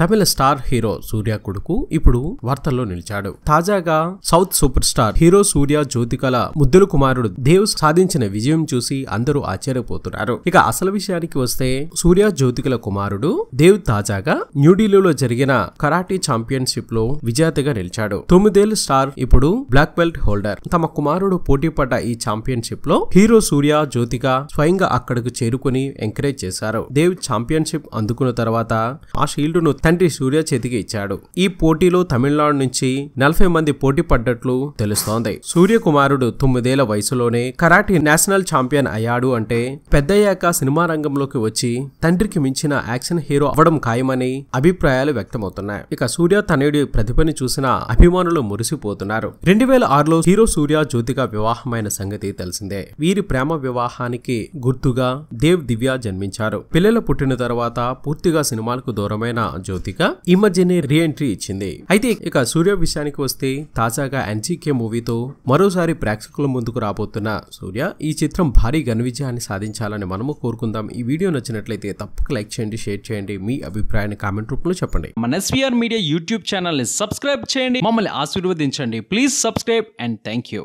తమిళ star hero సూర్య కొడుకు ఇప్పుడు వార్తల్లో నిలిచాడు తాజాగా south super star hero Suriya జ్యోతికల ముద్దుల కుమారుడు దేవ్ సాధించిన విజయం చూసి అందరూ ఆశ్చర్యపోతున్నారు ఇక అసలు విషయానికి వస్తే సూర్య జ్యోతికల కుమారుడు దేవ్ తాజాగా న్యూఢిల్లీలో జరిగిన కరాటీ ఛాంపియన్షిప్ లో విజేతగా నిలిచాడు తొమ్మిదేళ్ల స్టార్ ఇప్పుడు బ్లాక్ బెల్ట్ హోల్డర్ తమ కుమారుడు పోటీ పడ్డ ఈ ఛాంపియన్షిప్ లో హీరో సూర్య జ్యోతిక స్వయంగా అక్కడకు చేరుకుని ఎంకరేజ్ చేశారు దేవ్ ఛాంపియన్షిప్ అందుకున్న తర్వాత ఆ షీల్డ్ ను తండ్రి సూర్య చేతికి ఇచ్చాడు ఈ పోటీలో తమిళనాడు నుంచి నలభై మంది పోటీ పడ్డట్లు తెలుస్తోంది సూర్యకుమారుడు తొమ్మిదేళ్ల వయసులోనే కరాటీ నేషనల్ ఛాంపియన్ అయ్యాడు అంటే పెద్దయ్యాక సినిమా రంగంలోకి వచ్చి తండ్రికి మించిన యాక్షన్ హీరో అవ్వడం ఖాయమని అభిప్రాయాలు వ్యక్తమవుతున్నాయి ఇక సూర్య తనయుడి ప్రతిభని చూసిన అభిమానులు మురిసిపోతున్నారు రెండు వేల ఆరులో హీరో సూర్య జ్యోతిగా వివాహమైన సంగతి తెలిసిందే వీరి ప్రేమ వివాహానికి గుర్తుగా దేవ్ దివ్య జన్మించారు పిల్లలు పుట్టిన తర్వాత పూర్తిగా సినిమాలకు దూరమైన జ్యోతి జ్యోతిక ఈ మధ్యనే రీ ఎంట్రీ ఇచ్చింది అయితే ఇక సూర్య విషయానికి వస్తే తాజాగా ఎన్జీకే మూవీతో మరోసారి ప్రేక్షకుల ముందుకు రాబోతున్న సూర్య ఈ చిత్రం భారీ ఘన విజయాన్ని సాధించాలని మనము కోరుకుందాం ఈ వీడియో నచ్చినట్లయితే తప్పక లైక్ చేయండి షేర్ చేయండి మీ అభిప్రాయాన్ని కామెంట్ రూపంలో చెప్పండి మన ఎస్వీఆర్ మీడియా యూట్యూబ్ ఛానల్ ని సబ్స్క్రైబ్ చేయండి మమ్మల్ని ఆశీర్వదించండి please subscribe and thank you